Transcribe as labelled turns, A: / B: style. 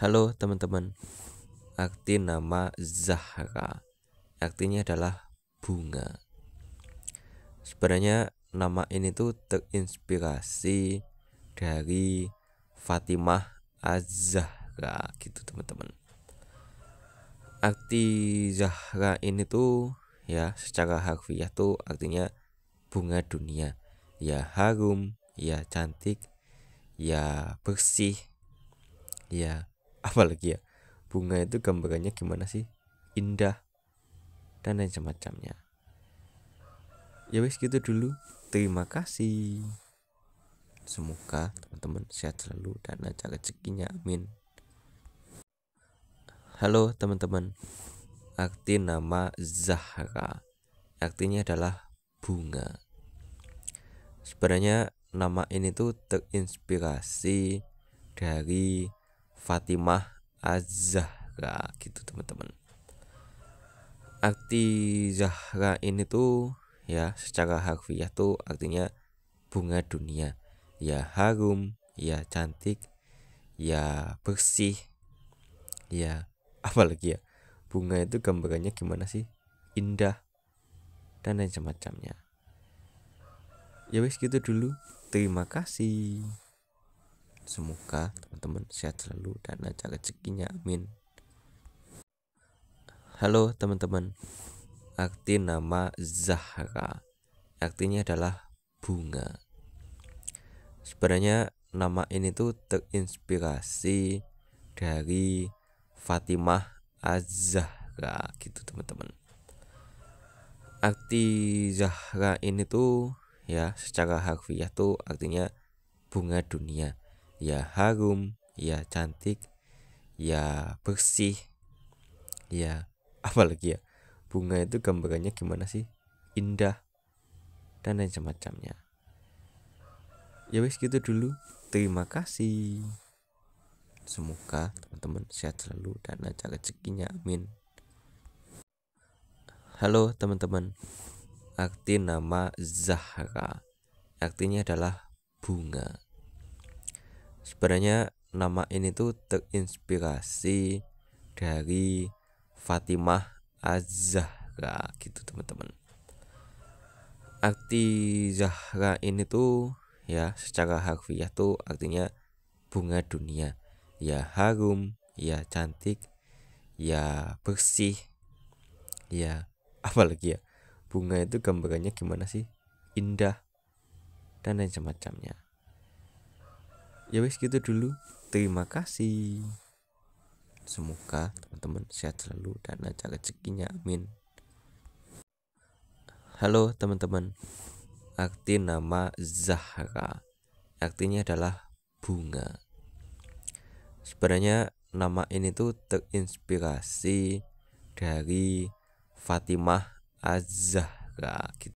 A: Halo teman-teman Arti nama Zahra Artinya adalah bunga Sebenarnya nama ini tuh terinspirasi dari Fatimah Az-Zahra gitu teman-teman Arti Zahra ini tuh ya secara harfiah tuh artinya bunga dunia Ya harum, ya cantik, ya bersih, ya apalagi ya bunga itu gambarannya gimana sih indah dan lain semacamnya ya wis gitu dulu terima kasih semoga teman-teman sehat selalu dan lancar rezekinya amin halo teman-teman arti nama Zahra artinya adalah bunga sebenarnya nama ini tuh terinspirasi dari Fatimah Az-Zahra gitu teman-teman arti Zahra ini tuh ya secara harfiah tuh artinya bunga dunia ya harum ya cantik ya bersih ya apalagi ya bunga itu gambarnya gimana sih indah dan lain semacamnya ya wes gitu dulu terima kasih Semoga teman-teman sehat selalu dan lancar rezekinya. Amin. Halo teman-teman. Arti nama Zahra. Artinya adalah bunga. Sebenarnya nama ini tuh terinspirasi dari Fatimah Az-Zahra gitu teman-teman. Arti Zahra ini tuh ya secara harfiah tuh artinya bunga dunia ya harum, ya cantik, ya bersih, ya apalagi ya bunga itu gambarnya gimana sih indah dan lain semacamnya ya wes gitu dulu terima kasih semoga teman-teman sehat selalu dan lancar rezekinya amin halo teman-teman arti nama Zahra artinya adalah bunga sebenarnya nama ini tuh terinspirasi dari Fatimah Az-Zahra gitu teman-teman arti Zahra ini tuh ya secara harfiah tuh artinya bunga dunia ya harum ya cantik ya bersih ya apalagi ya bunga itu gambarannya gimana sih indah dan lain semacamnya ya wes gitu dulu terima kasih semoga teman-teman sehat selalu dan lancar rezekinya amin halo teman-teman arti nama Zahra artinya adalah bunga sebenarnya nama ini tuh terinspirasi dari Fatimah Az-Zahra gitu